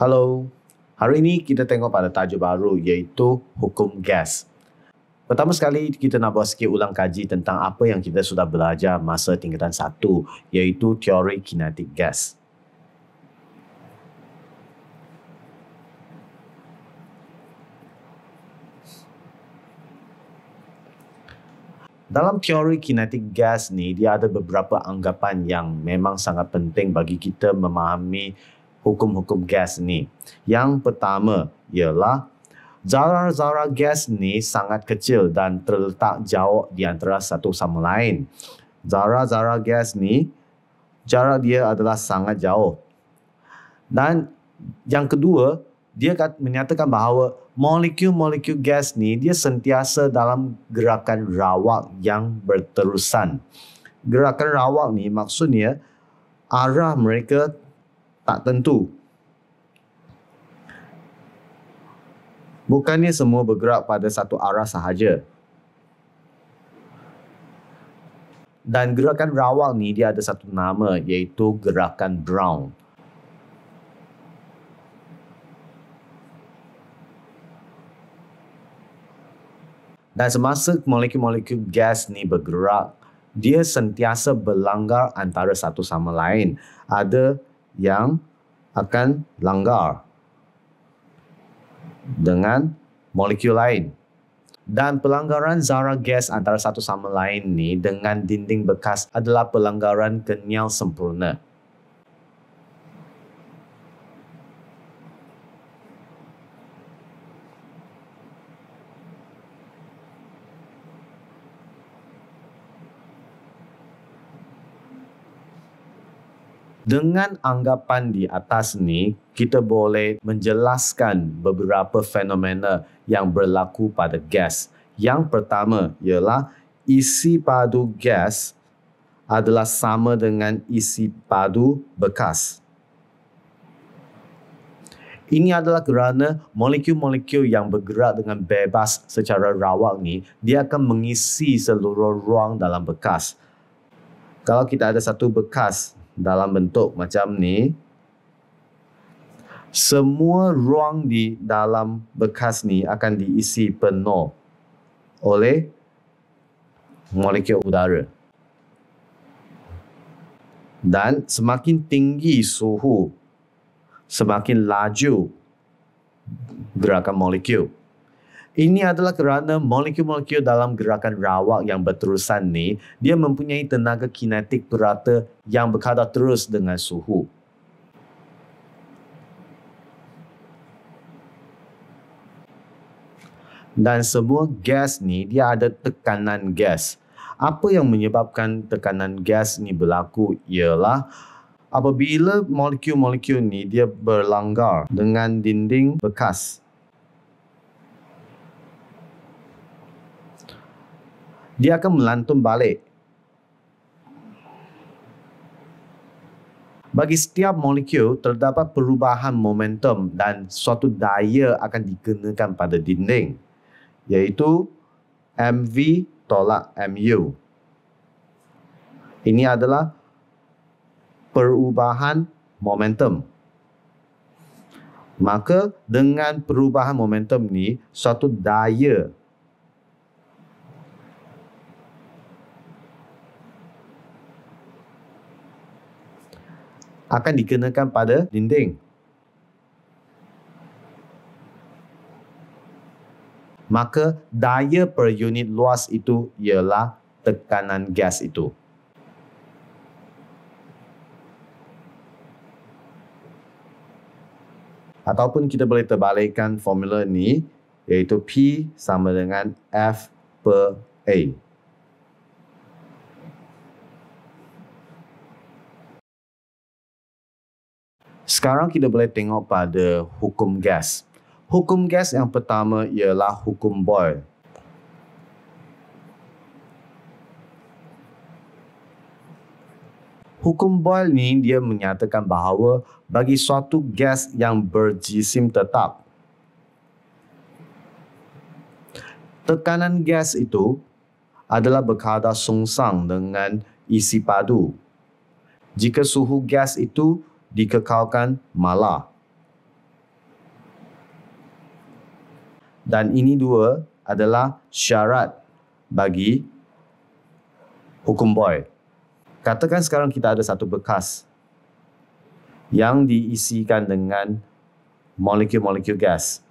Hello. Hari ini kita tengok pada tajuk baru iaitu hukum gas. Pertama sekali kita nak buat sikit ulang kaji tentang apa yang kita sudah belajar masa tingkatan satu, iaitu teori kinetik gas. Dalam teori kinetik gas ni dia ada beberapa anggapan yang memang sangat penting bagi kita memahami hukum-hukum gas ni. Yang pertama ialah zarah-zarah gas ni sangat kecil dan terletak jauh di antara satu sama lain. Zarah-zarah gas ni jarak dia adalah sangat jauh. Dan yang kedua, dia kat, menyatakan bahawa molekul-molekul gas ni dia sentiasa dalam gerakan rawak yang berterusan. Gerakan rawak ni maksudnya arah mereka tak tentu. Bukannya semua bergerak pada satu arah sahaja. Dan gerakan rawal ni dia ada satu nama iaitu gerakan Brown. Dan semasa molekul-molekul gas ni bergerak, dia sentiasa berlanggar antara satu sama lain. Ada yang akan langgar dengan molekul lain. Dan pelanggaran zarah gas antara satu sama lain ni dengan dinding bekas adalah pelanggaran kenyal sempurna. Dengan anggapan di atas ni, kita boleh menjelaskan beberapa fenomena yang berlaku pada gas. Yang pertama ialah isi padu gas adalah sama dengan isi padu bekas. Ini adalah kerana molekul-molekul yang bergerak dengan bebas secara rawak ni, dia akan mengisi seluruh ruang dalam bekas. Kalau kita ada satu bekas dalam bentuk macam ni semua ruang di dalam bekas ni akan diisi penuh oleh molekul udara dan semakin tinggi suhu semakin laju gerakan molekul ini adalah kerana molekul-molekul dalam gerakan rawak yang berterusan ni, dia mempunyai tenaga kinetik perata yang berkadar terus dengan suhu. Dan semua gas ni, dia ada tekanan gas. Apa yang menyebabkan tekanan gas ni berlaku ialah apabila molekul-molekul ni dia berlanggar dengan dinding bekas dia akan melantun balik. Bagi setiap molekul, terdapat perubahan momentum dan suatu daya akan dikenakan pada dinding, iaitu MV tolak MU. Ini adalah perubahan momentum. Maka dengan perubahan momentum ni, suatu daya akan dikenakan pada dinding. Maka daya per unit luas itu ialah tekanan gas itu. Ataupun kita boleh terbalikkan formula ini iaitu P sama dengan F per A. Sekarang kita boleh tengok pada hukum gas. Hukum gas yang pertama ialah hukum Boyle. Hukum Boyle ni dia menyatakan bahawa bagi suatu gas yang berjisim tetap tekanan gas itu adalah berkadar sungsang dengan isi padu. Jika suhu gas itu dikekalkan malah. Dan ini dua adalah syarat bagi hukum boy. Katakan sekarang kita ada satu bekas yang diisikan dengan molekul-molekul gas.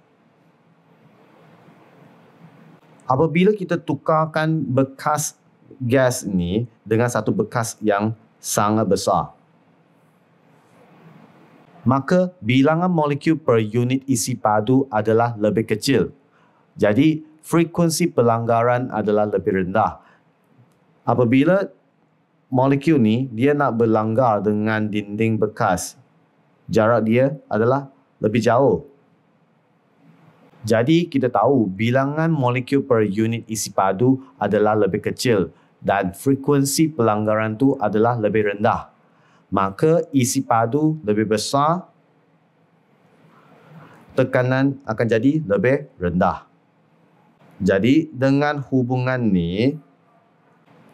Apabila kita tukarkan bekas gas ini dengan satu bekas yang sangat besar, maka bilangan molekul per unit isi padu adalah lebih kecil. Jadi, frekuensi pelanggaran adalah lebih rendah. Apabila molekul ni dia nak berlanggar dengan dinding bekas, jarak dia adalah lebih jauh. Jadi, kita tahu bilangan molekul per unit isi padu adalah lebih kecil dan frekuensi pelanggaran tu adalah lebih rendah maka isi padu lebih besar tekanan akan jadi lebih rendah jadi dengan hubungan ni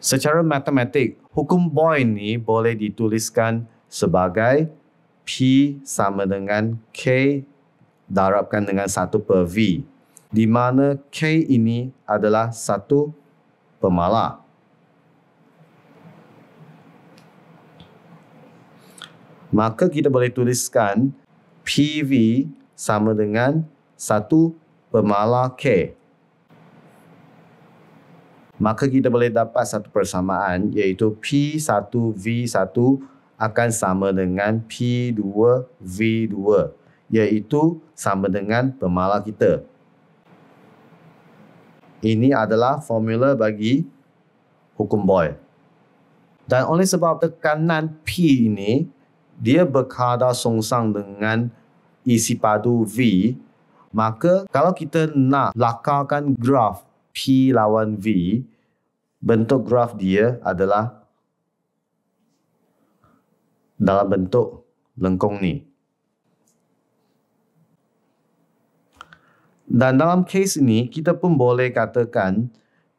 secara matematik hukum Boyle ni boleh dituliskan sebagai p sama dengan k darabkan dengan 1 per v di mana k ini adalah satu pemalar maka kita boleh tuliskan PV sama dengan 1 pemala K. Maka kita boleh dapat satu persamaan iaitu P1V1 akan sama dengan P2V2 iaitu sama dengan pemala kita. Ini adalah formula bagi hukum Boyle. Dan oleh sebab tekanan P ini dia berkadar songsang dengan isi padu V, maka kalau kita nak lakarkan graf P lawan V, bentuk graf dia adalah dalam bentuk lengkung ni. Dan dalam kes ini, kita pun boleh katakan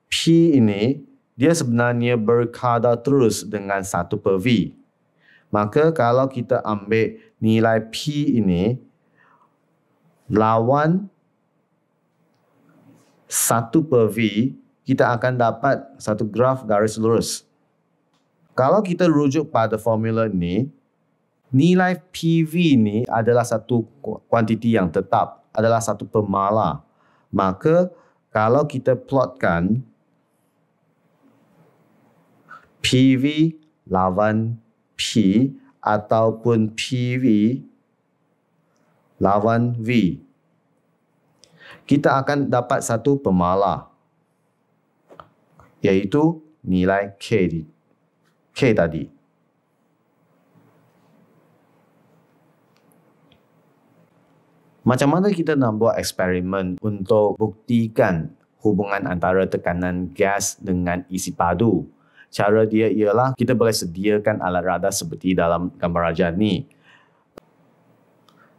P ini dia sebenarnya berkadar terus dengan 1 per V. Maka kalau kita ambil nilai P ini lawan 1 per V, kita akan dapat satu graf garis lurus. Kalau kita rujuk pada formula ini, nilai PV ini adalah satu kuantiti yang tetap, adalah satu pemala. Maka kalau kita plotkan PV lawan P ataupun PV lawan V. Kita akan dapat satu pemalah iaitu nilai K, di K tadi. Macam mana kita nak buat eksperimen untuk buktikan hubungan antara tekanan gas dengan isi padu? Cara dia ialah kita boleh sediakan alat radar seperti dalam gambar raja ni.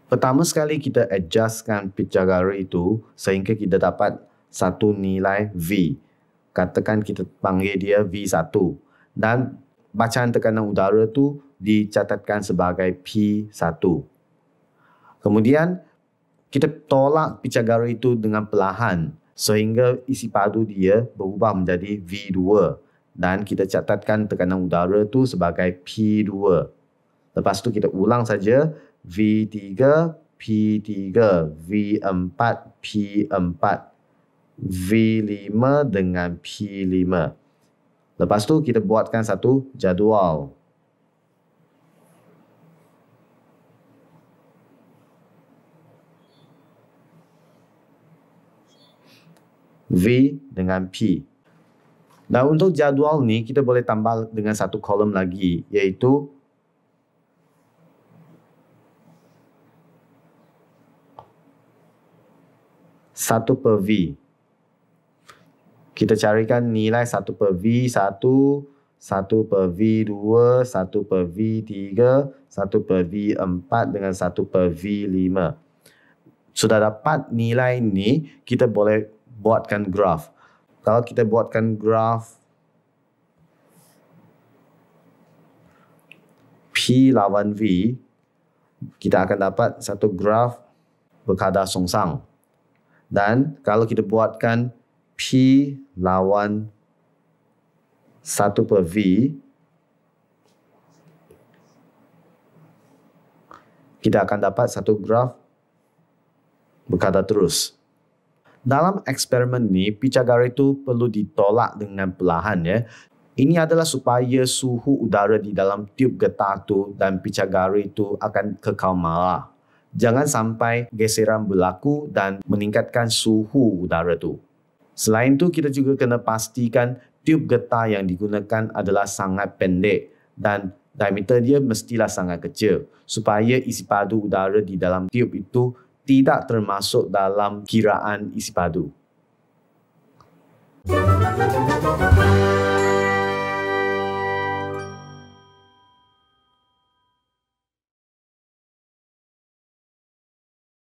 Pertama sekali kita adjustkan pitch jagara itu sehingga kita dapat satu nilai V. Katakan kita panggil dia V1. Dan bacaan tekanan udara tu dicatatkan sebagai P1. Kemudian kita tolak pitch jagara itu dengan perlahan sehingga isi padu dia berubah menjadi V2 dan kita catatkan tekanan udara tu sebagai P2. Lepas tu kita ulang saja V3 P3 V4 P4 V5 dengan P5. Lepas tu kita buatkan satu jadual. V dengan P. Nah hmm. untuk jadual ni kita boleh tambah dengan satu kolom lagi iaitu satu per V. Kita carikan nilai satu per V, satu, satu per V, dua, satu per V, tiga, satu per V, empat dengan satu per V, lima. Sudah dapat nilai ni, kita boleh buatkan graf kalau kita buatkan graf P lawan V, kita akan dapat satu graf berkadar songsang. Dan kalau kita buatkan P lawan 1 per V, kita akan dapat satu graf berkadar terus. Dalam eksperimen ini, pijagar itu perlu ditolak dengan perlahan ya. Ini adalah supaya suhu udara di dalam tiub getah tu dan pijagar itu akan kekal malah. Jangan sampai geseran berlaku dan meningkatkan suhu udara tu. Selain tu, kita juga kena pastikan tiub getah yang digunakan adalah sangat pendek dan diameter dia mestilah sangat kecil supaya isi padu udara di dalam tiub itu tidak termasuk dalam kiraan isi padu.